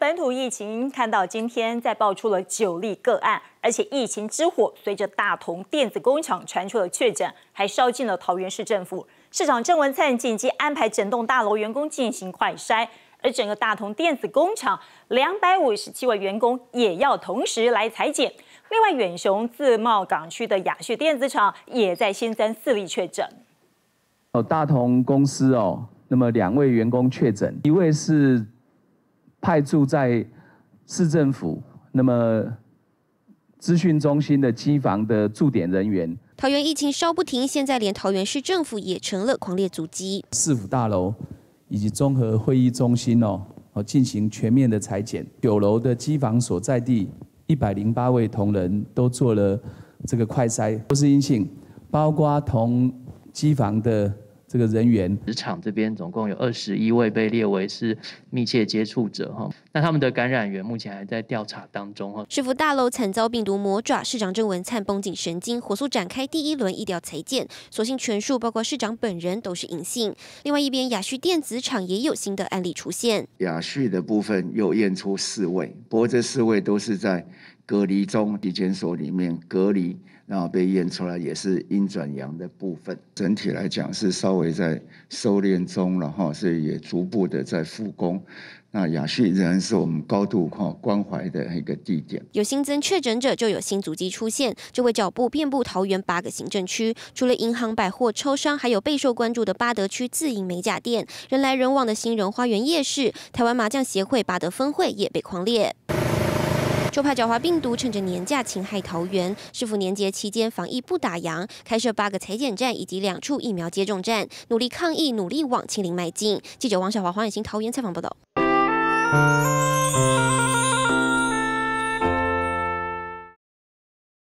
本土疫情看到今天再爆出了九例个案，而且疫情之火随着大同电子工厂传出了确诊，还烧进了桃园市政府市长郑文灿紧急安排整栋大楼员工进行快筛，而整个大同电子工厂两百五十七位员工也要同时来裁剪。另外，远雄自贸港区的雅旭电子厂也在新增四例确诊。哦，大同公司哦，那么两位员工确诊，一位是。派驻在市政府，那么资讯中心的机房的驻点人员，桃园疫情稍不停，现在连桃园市政府也成了狂烈阻击。市府大楼以及综合会议中心哦，哦，进行全面的裁剪。九楼的机房所在地，一百零八位同仁都做了这个快筛，都是阴性，包括同机房的。这个人员，职场这边总共有二十一位被列为是密切接触者哈，那他们的感染源目前还在调查当中哈。市府大楼惨遭病毒魔爪，市长郑文灿绷紧神经，火速展开第一轮医疗裁剪，所幸全数包括市长本人都是隐性。另外一边，亚旭电子厂也有新的案例出现，亚旭的部分又验出四位，不过这四位都是在。隔离中，地检所里面隔离，然后被验出来也是阴转阳的部分。整体来讲是稍微在收敛中了哈，所以也逐步的在复工。那雅旭仍然是我们高度哈关怀的一个地点。有新增确诊者，就有新足迹出现，就会脚步遍布桃园八个行政区，除了银行、百货、超商，还有备受关注的八德区自营美甲店，人来人往的新人花园夜市，台湾麻将协会八德分会也被狂列。就怕狡猾病毒趁着年假侵害桃园。市府年节期间防疫不打烊，开设八个裁剪站以及两处疫苗接种站，努力抗疫，努力往清零迈进。记者王小华、黄雨晴，桃园采访报道。